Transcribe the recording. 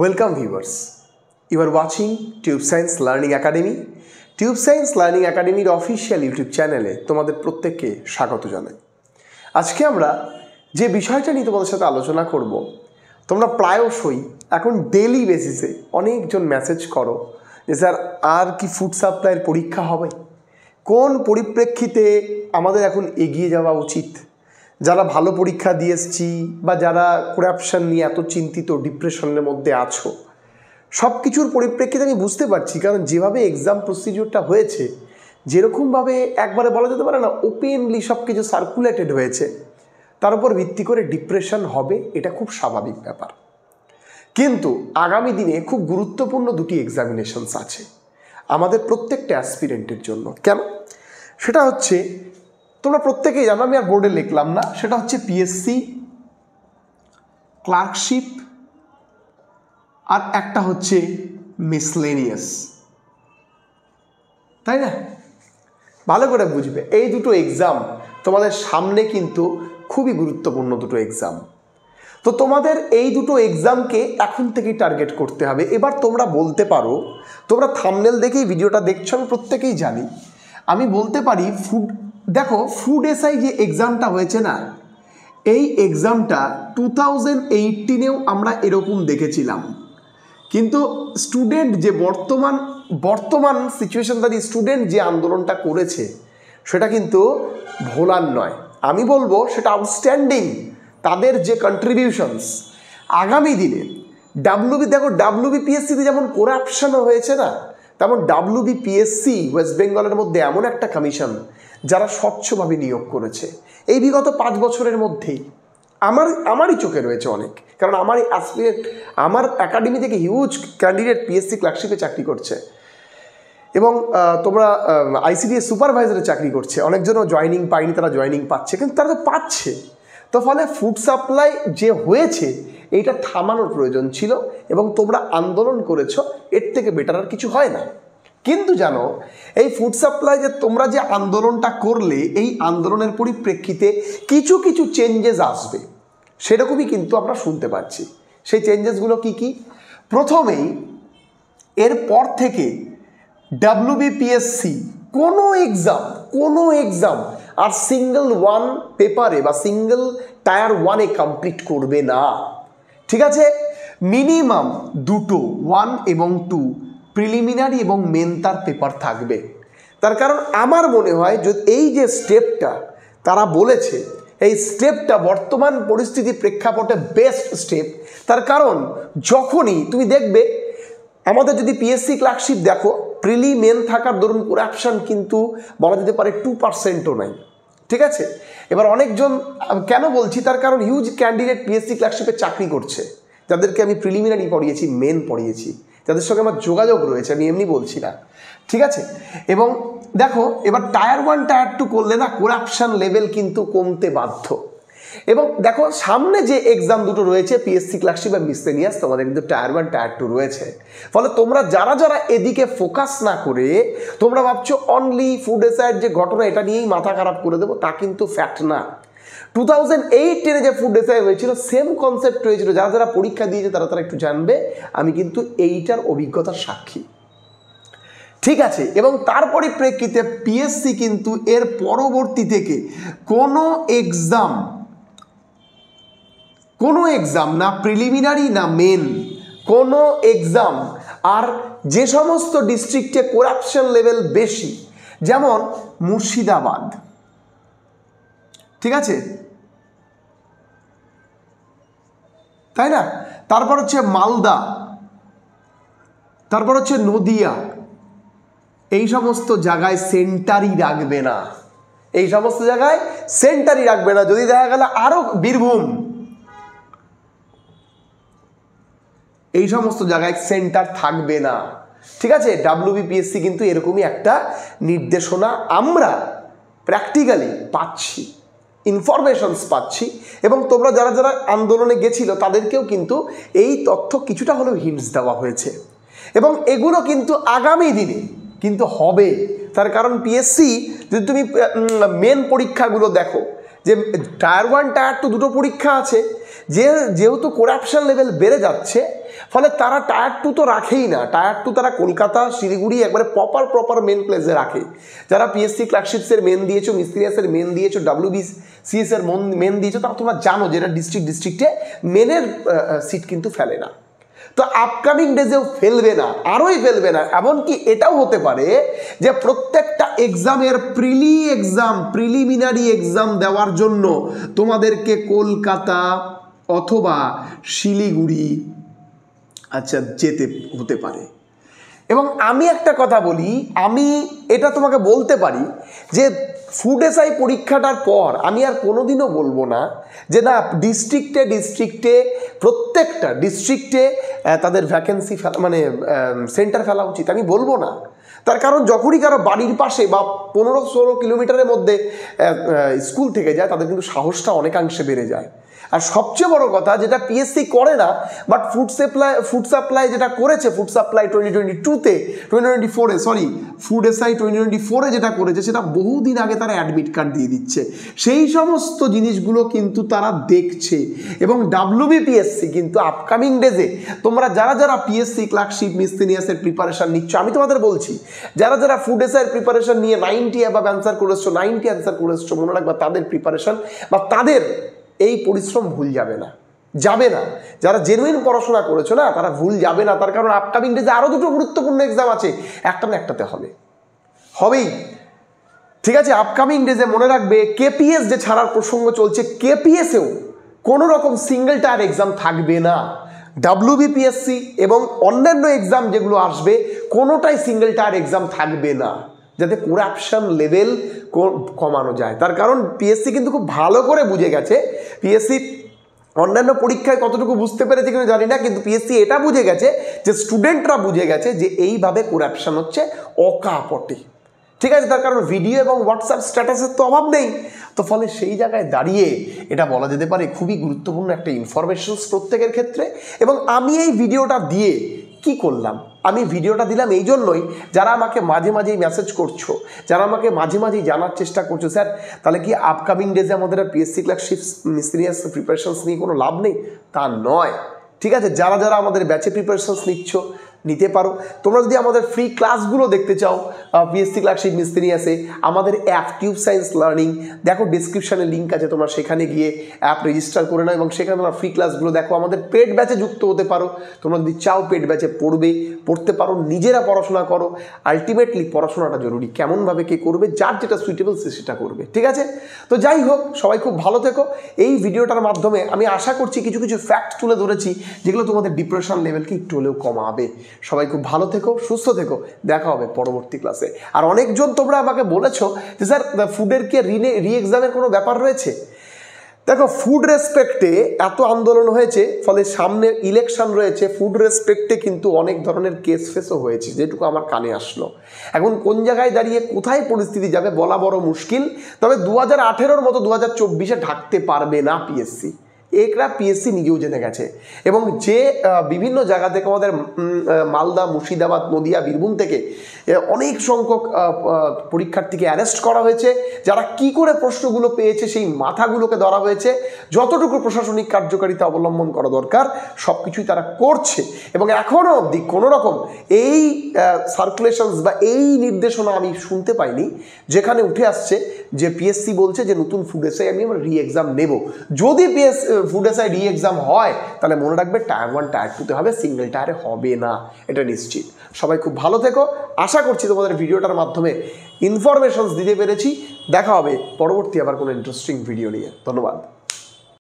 Welcome viewers. You are watching Tube Science Learning Academy. Tube science learning একাডেমির official YouTube চ্যানেলে তোমাদের প্রত্যেককে স্বাগত জানাই আজকে আমরা যে বিষয়টা নিয়ে তোমাদের সাথে আলোচনা করব তোমরা প্রায়শই এখন ডেলি বেসিসে অনেকজন মেসেজ করো যে স্যার আর কি ফুড সাপ্লাইয়ের পরীক্ষা হবে কোন পরিপ্রেক্ষিতে আমাদের এখন এগিয়ে যাওয়া উচিত যারা ভালো পরীক্ষা দিয়ে এসছি বা যারা করাপশান নিয়ে এত চিন্তিত ডিপ্রেশনের মধ্যে আছো সব কিছুর পরিপ্রেক্ষিতে আমি বুঝতে পারছি কারণ যেভাবে এক্সাম প্রসিডিওরটা হয়েছে যেরকমভাবে একবারে বলা যেতে পারে না ওপেনলি সব কিছু সার্কুলেটেড হয়েছে তার উপর ভিত্তি করে ডিপ্রেশন হবে এটা খুব স্বাভাবিক ব্যাপার কিন্তু আগামী দিনে খুব গুরুত্বপূর্ণ দুটি এক্সামিনেশনস আছে আমাদের প্রত্যেকটা অ্যাসপিরেন্টের জন্য কেন সেটা হচ্ছে তোমরা প্রত্যেকেই জানো আমি আর বোর্ডে লিখলাম না সেটা হচ্ছে পিএসসি ক্লার্কশিপ আর একটা হচ্ছে মিসলেনিয়াস তাই না ভালো করে বুঝবে এই দুটো এক্সাম তোমাদের সামনে কিন্তু খুবই গুরুত্বপূর্ণ দুটো এক্সাম তো তোমাদের এই দুটো এক্সামকে এখন থেকেই টার্গেট করতে হবে এবার তোমরা বলতে পারো তোমরা থামনেল দেখেই ভিডিওটা দেখছো আমি প্রত্যেকেই জানি আমি বলতে পারি ফুড দেখো ফুড এসআই যে এক্সামটা হয়েছে না এই এক্সামটা টু থাউজেন্ড এইটিনেও আমরা এরকম দেখেছিলাম কিন্তু স্টুডেন্ট যে বর্তমান বর্তমান সিচুয়েশন দাঁড়িয়ে স্টুডেন্ট যে আন্দোলনটা করেছে সেটা কিন্তু ভোলার নয় আমি বলবো সেটা আউটস্ট্যান্ডিং তাদের যে কন্ট্রিবিউশনস আগামী দিনে ডাব্লুবি দেখো পিএসসিতে যেমন করাপশানও হয়েছে না তেমন ডাব্লিউবিপিএসসি ওয়েস্ট বেঙ্গলের মধ্যে এমন একটা কমিশন যারা স্বচ্ছভাবে নিয়োগ করেছে এই বিগত পাঁচ বছরের মধ্যেই আমার আমারই চোখে রয়েছে অনেক কারণ আমার অ্যাসপিরেট আমার একাডেমি থেকে হিউজ ক্যান্ডিডেট পিএসসি ক্লার্কশিপে চাকরি করছে এবং তোমরা আইসিডিএস সুপারভাইজারে চাকরি করছে অনেকজনও জয়নিং পায়নি তারা জয়নিং পাচ্ছে কিন্তু তারা তো পাচ্ছে তো ফলে ফুড সাপ্লাই যে হয়েছে এইটা থামানোর প্রয়োজন ছিল এবং তোমরা আন্দোলন করেছ এর থেকে বেটার আর কিছু হয় না কিন্তু জানো এই ফুড সাপ্লাই যে তোমরা যে আন্দোলনটা করলে এই আন্দোলনের পরিপ্রেক্ষিতে কিছু কিছু চেঞ্জেস আসবে সেরকমই কিন্তু আমরা শুনতে পাচ্ছি সেই চেঞ্জেসগুলো কি কি প্রথমেই এরপর থেকে ডাব্লিউবিপিএসসি কোনো এক্সাম কোনো এক্সাম আর সিঙ্গেল ওয়ান পেপারে বা সিঙ্গেল টায়ার ওয়ানে কমপ্লিট করবে না ঠিক আছে মিনিমাম দুটো ওয়ান এবং টু প্রিলিমিনারি এবং মেন তার পেপার থাকবে তার কারণ আমার মনে হয় যদি এই যে স্টেপটা তারা বলেছে এই স্টেপটা বর্তমান পরিস্থিতি প্রেক্ষাপটে বেস্ট স্টেপ তার কারণ যখনই তুমি দেখবে আমাদের যদি পিএসসি ক্লার্কশিপ দেখো প্রিলি মেন থাকার দরুন করাপশান কিন্তু বলা যেতে পারে টু পার্সেন্টও নাই ঠিক আছে এবার অনেকজন কেন বলছি তার কারণ হিউজ ক্যান্ডিডেট পিএসসি ক্লার্কশিপে চাকরি করছে যাদেরকে আমি প্রিলিমিনারি পড়িয়েছি মেন পড়িয়েছি যাদের সঙ্গে আমার যোগাযোগ রয়েছে আমি এমনি বলছি না ঠিক আছে এবং দেখো এবার টায়ার ওয়ান টায়ার টু করলে না করাপশান লেভেল কিন্তু কমতে বাধ্য এবং দেখো সামনে যে এক্সাম দুটো রয়েছে পিএসসি ক্লাসি বা মিসেনিয়াস তোমাদের কিন্তু টায়ার ওয়ান টায়ার টু রয়েছে ফলে তোমরা যারা যারা এদিকে ফোকাস না করে তোমরা ভাবছো অনলি ফুড এসাইড যে ঘটনা এটা নিয়েই মাথা খারাপ করে দেবো তা কিন্তু ফ্যাক্ট না টু থাউজেন্ড এইট টেনে যে ফুড এসআই হয়েছিল সেম কনসেপ্ট হয়েছিল যারা যারা পরীক্ষা দিয়েছে তারা তারা একটু জানবে আমি কিন্তু এইটার অভিজ্ঞতার সাক্ষী ঠিক আছে এবং তার পরিপ্রেক্ষিতে পিএসসি কিন্তু এর পরবর্তী থেকে কোনো এক্সাম কোনো এক্সাম না প্রিলিমিনারি না মেন কোনো এক্সাম আর যে সমস্ত ডিস্ট্রিক্টে করাপশন লেভেল বেশি যেমন মুর্শিদাবাদ ঠিক আছে তাই না তারপর হচ্ছে মালদা তারপর হচ্ছে নদিয়া এই সমস্ত জায়গায় সেন্টারই রাখবে না এই সমস্ত জায়গায় সেন্টারই রাখবে না যদি দেখা গেল আরও বীরভূম এই সমস্ত জায়গায় সেন্টার থাকবে না ঠিক আছে ডাব্লিউবিপিএসসি কিন্তু এরকমই একটা নির্দেশনা আমরা প্র্যাকটিক্যালি পাচ্ছি ইনফরমেশনস পাচ্ছি এবং তোমরা যারা যারা আন্দোলনে গেছিলো তাদেরকেও কিন্তু এই তথ্য কিছুটা হলেও হিন্টস দেওয়া হয়েছে এবং এগুলো কিন্তু আগামী দিনে কিন্তু হবে তার কারণ পিএসসি যদি তুমি মেন পরীক্ষাগুলো দেখো যে টায়ার ওয়ান টায়ার টু দুটো পরীক্ষা আছে যে যেহেতু করাপশান লেভেল বেড়ে যাচ্ছে ফলে তারা টায়ার টু তো রাখেই না টায়ার টু তারা কলকাতা শিলিগুড়ি একবারে প্রপার প্রপার মেন প্লেসে রাখে যারা পিএসসি ক্লার্কশিপসের মেন দিয়েছো মিস্ত্রিয়াসের মেন দিয়েছো ডাব্লিউবি সিএসের মেন দিয়েছো তারা তোমরা জানো যেটা ডিস্ট্রিক্ট ডিস্ট্রিক্টে মেনের সিট কিন্তু ফেলে না তো আপকামিং ডেজেও ফেলবে না আরোই ফেলবে না এমনকি এটাও হতে পারে যে প্রত্যেকটা এক্সামের প্রিলি এক্সাম প্রিলিমিনারি এক্সাম দেওয়ার জন্য তোমাদেরকে কলকাতা অথবা শিলিগুড়ি আচ্ছা যেতে হতে পারে এবং আমি একটা কথা বলি আমি এটা তোমাকে বলতে পারি যে ফুড এসআই পরীক্ষাটার পর আমি আর কোনোদিনও বলবো না যে না ডিস্ট্রিক্টে ডিস্ট্রিক্টে প্রত্যেকটা ডিস্ট্রিক্টে তাদের ভ্যাকেন্সি মানে সেন্টার ফেলা উচিত আমি বলবো না তার কারণ যখনই কারো বাড়ির পাশে বা পনেরো ষোলো কিলোমিটারের মধ্যে স্কুল থেকে যায় তাদের কিন্তু সাহসটা অনেকাংশে বেড়ে যায় আর সবচেয়ে বড় কথা যেটা পিএসসি করে না but food supply food supply যেটা করেছে ফুড সাপ্লাই টোয়েন্টি টোয়েন্টি টুতে টোয়েন্টি টোয়েন্টি ফোরে sorry food SI twenty twenty ফোরে যেটা করেছে সেটা বহুদিন আগে তারা অ্যাডমিট কার্ড দিয়ে দিচ্ছে সেই সমস্ত জিনিসগুলো কিন্তু তারা দেখছে এবং ডাব্লিউবিপিএসসি কিন্তু আপকামিং ডেজে তোমরা যারা যারা পিএসসি ক্লার্কশিপ মিস্তিনিয়াসের প্রিপারেশান নিচ্ছ আমি তোমাদের বলছি যারা যারা ফুড এসআইয়ের প্রিপারেশান নিয়ে নাইনটি অ্যাবাব অ্যান্সার করে এসছো নাইনটি অ্যান্সার করে এসছো মনে রাখবা তাদের প্রিপারেশান বা তাদের এই পরিশ্রম ভুল যাবে না যাবে না যারা জেনুইন পড়াশোনা করেছো না তারা ভুল যাবে না তার কারণ আপকামিং ডেজে আরও দুটো গুরুত্বপূর্ণ এক্সাম আছে একটা না একটাতে হবে হবেই ঠিক আছে আপকামিং ডেজে মনে রাখবে কেপিএস যে ছাড়ার প্রসঙ্গ চলছে কেপিএসেও কোনো রকম সিঙ্গেল টায়ার এক্সাম থাকবে না ডাব্লিউবিপিএসসি এবং অন্যান্য এক্সাম যেগুলো আসবে কোনোটাই সিঙ্গেল টায়ার এক্সাম থাকবে না যাতে করাপশান লেভেল কমানো যায় তার কারণ পিএসসি কিন্তু খুব ভালো করে বুঝে গেছে পিএসসি অন্যান্য পরীক্ষায় কতটুকু বুঝতে পেরেছে কিন্তু জানি না কিন্তু পিএসসি এটা বুঝে গেছে যে স্টুডেন্টরা বুঝে গেছে যে এইভাবে করাপশান হচ্ছে অকাপটে ঠিক আছে তার কারণ ভিডিও এবং হোয়াটসঅ্যাপ স্ট্যাটাসের তো অভাব নেই তো ফলে সেই জায়গায় দাঁড়িয়ে এটা বলা যেতে পারে খুবই গুরুত্বপূর্ণ একটা ইনফরমেশনস প্রত্যেকের ক্ষেত্রে এবং আমি এই ভিডিওটা দিয়ে কি করলাম আমি ভিডিওটা দিলাম এই জন্যই যারা আমাকে মাঝে মাঝেই মেসেজ করছো যারা আমাকে মাঝে মাঝেই জানার চেষ্টা করছো স্যার তাহলে কি আপকামিং ডেজে আমাদের পিএসসি ক্লার্কশিপ সিরিয়াস প্রিপারেশনস নিয়ে কোনো লাভ নেই তা নয় ঠিক আছে যারা যারা আমাদের ব্যাচে প্রিপারেশনস নিচ্ছ নিতে পারো তোমরা যদি আমাদের ফ্রি ক্লাসগুলো দেখতে চাও বিএসসি মিস্ত্রি আছে আমাদের অ্যাপ টিউব সায়েন্স লার্নিং দেখো ডিসক্রিপশানে লিঙ্ক আছে তোমরা সেখানে গিয়ে অ্যাপ রেজিস্টার করে নাও এবং সেখানে তোমরা ফ্রি ক্লাসগুলো দেখো আমাদের পেট ব্যাচে যুক্ত হতে পারো তোমরা যদি চাও পেট ব্যাচে পড়বে পড়তে পারো নিজেরা পড়াশোনা করো আলটিমেটলি পড়াশোনাটা জরুরি কেমনভাবে কে করবে যার যেটা সুইটেবল সে সেটা করবে ঠিক আছে তো যাই হোক সবাই খুব ভালো থেকো এই ভিডিওটার মাধ্যমে আমি আশা করছি কিছু কিছু ফ্যাক্ট তুলে ধরেছি যেগুলো তোমাদের ডিপ্রেশন লেভেলকে একটু হলেও কমাবে সবাই খুব ভালো থেকো সুস্থ থেকো দেখা হবে পরবর্তী ক্লাসে আর অনেকজন তোমরা আমাকে বলেছো যে স্যার ফুডের কি রিনে রি এক্সামের কোনো ব্যাপার রয়েছে দেখো ফুড রেসপেক্টে এত আন্দোলন হয়েছে ফলে সামনে ইলেকশন রয়েছে ফুড রেসপেক্টে কিন্তু অনেক ধরনের কেস ফেসও হয়েছে যেটুকু আমার কানে আসলো এখন কোন জায়গায় দাঁড়িয়ে কোথায় পরিস্থিতি যাবে বলা বড় মুশকিল তবে দু হাজার আঠেরোর মতো দু হাজার চব্বিশে ঢাকতে পারবে না পিএসসি একরা পিএসসি নিজেও জেনে গেছে এবং যে বিভিন্ন জায়গা থেকে আমাদের মালদা মুর্শিদাবাদ নদিয়া বীরভূম থেকে অনেক সংখ্যক পরীক্ষার্থীকে অ্যারেস্ট করা হয়েছে যারা কি করে প্রশ্নগুলো পেয়েছে সেই মাথাগুলোকে ধরা হয়েছে যতটুকু প্রশাসনিক কার্যকারিতা অবলম্বন করা দরকার সব কিছুই তারা করছে এবং এখনও অবধি কোনো রকম এই সার্কুলেশনস বা এই নির্দেশনা আমি শুনতে পাইনি যেখানে উঠে আসছে যে পিএসসি বলছে যে নতুন ফুড এসে আমি আমার রি এক্সাম নেব যদি PS food SI re exam হয় তাহলে মনে রাখবে টায়ার ওয়ান টায়ার টুতে হবে সিঙ্গেল টায়ারে হবে না এটা নিশ্চিত সবাই খুব ভালো থেকো আশা করছি তোমাদের ভিডিওটার মাধ্যমে ইনফরমেশনস দিতে পেরেছি দেখা হবে পরবর্তী আবার কোনো ইন্টারেস্টিং ভিডিও নিয়ে ধন্যবাদ